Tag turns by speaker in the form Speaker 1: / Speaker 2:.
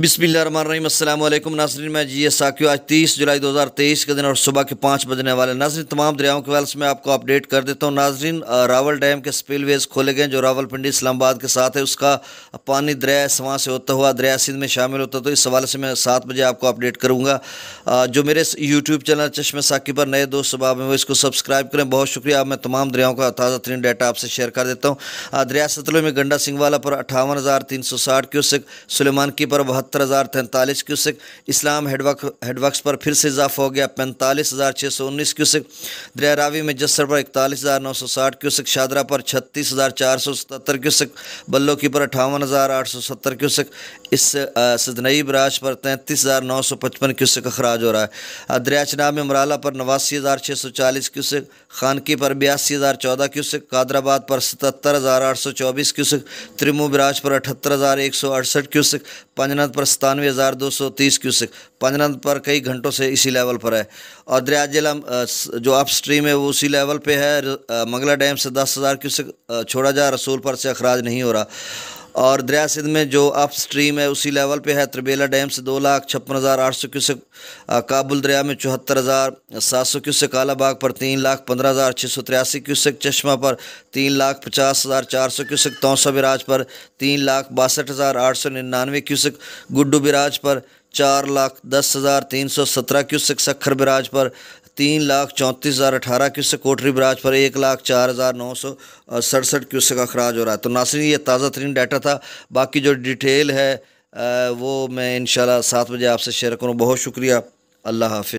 Speaker 1: बिसमीम नाजरन मैं G S साक्यू आज तीस जुलाई दो हज़ार तेईस के दिन और सुबह के पाँच बजने वाले नाजरन तमाम दरियाओं के वाले मैं आपको अपडेट कर देता हूँ नाजरन रावल डैम के स्पिल वेज खोले गए जो रावल पिंडी इस्लामाबाद के साथ है उसका पानी दरिया सवा से होता हुआ दरिया सिंध में शामिल होता तो इस हवाले से मैं सात बजे आपको अपडेट करूँगा जो मेरे यूट्यूब चैनल चश्मे साकी पर नए दोस्त सुबह में वो इसको सब्सक्राइब करें बहुत शुक्रिया अब मैं तमाम दरियाओं का ताज़ा तरीन डाटा आपसे शेयर कर देता हूँ दरिया सतलों में गंडा सिंह वाला पर अठावन हज़ार तीन सौ साठ क्यूसेक सलेमानकी की पर बहत्तर उनहत्तर हज़ार तैंतालीस क्यूसिक इस्लाम हेडवर्क हेडवर्क्स पर फिर से इजाफा हो गया पैंतालीस हज़ार छः सौ उन्नीस क्यूसिक दरियारावी में जस्सर पर इकतालीस हज़ार नौ सौ साठ क्यूसिक शादरा पर छत्तीस हज़ार चार सौ सतर क्यूसिक बल्लोकी पर अठावन हज़ार आठ सौ सत्तर क्यूसिक इस सदनई बराज पर तैंतीस हज़ार नौ सौ पचपन क्यूसिक अखराज हो रहा है दरिया चनाब में मराला पर नवासी हज़ार छः सौ चालीस क्यूसिक खानकी पर बयासी हज़ार चौदह क्यूसिक कादराबाद पर सतहत्तर हज़ार आठ सौ चौबीस क्यूसिक त्रिमू बराज पर अठहत्तर हज़ार एक सौ अड़सठ क्यूसिक पंजना पर सतानवे हज़ार दो सौ तीस क्यूसिक पंजनंद पर कई घंटों से इसी लेवल पर है और दरिया जिला जो अप स्ट्रीम है वो उसी लेवल पे है मंगला डैम से दस हज़ार क्यूसिक छोड़ा जा रसूल पर से अखराज नहीं हो रहा और दरिया सिंध में जो अप स्ट्रीम है उसी लेवल पे है त्रिबेला डैम से दो लाख छप्पन हज़ार आठ सौ क्यूसेक काबुल दरिया में चौहत्तर हज़ार सात सौ क्यूसेक कालाबाग पर तीन लाख पंद्रह हज़ार छः सौ तिरासी क्यूसेक चश्मा पर तीन लाख पचास हज़ार चार सौ क्यूसेक तौसा बिराज पर तीन लाख बासठ हज़ार आठ सौ निन्यानवे क्यूसेक गुड्डू बिराज पर चार लाख दस हज़ार तीन सौ सत्रह क्यूसेक सखर बिराज पर तीन लाख चौंतीस हज़ार अठारह क्यूसक कोटरी बराज पर एक लाख चार हज़ार नौ सौ सड़सठ क्यूसक अखराज हो रहा है तो नासिर ये ताज़ा तरीन डाटा था बाकी जो डिटेल है वो मैं इन शाला सात बजे आपसे शेयर करूँ बहुत शुक्रिया अल्लाह हाफि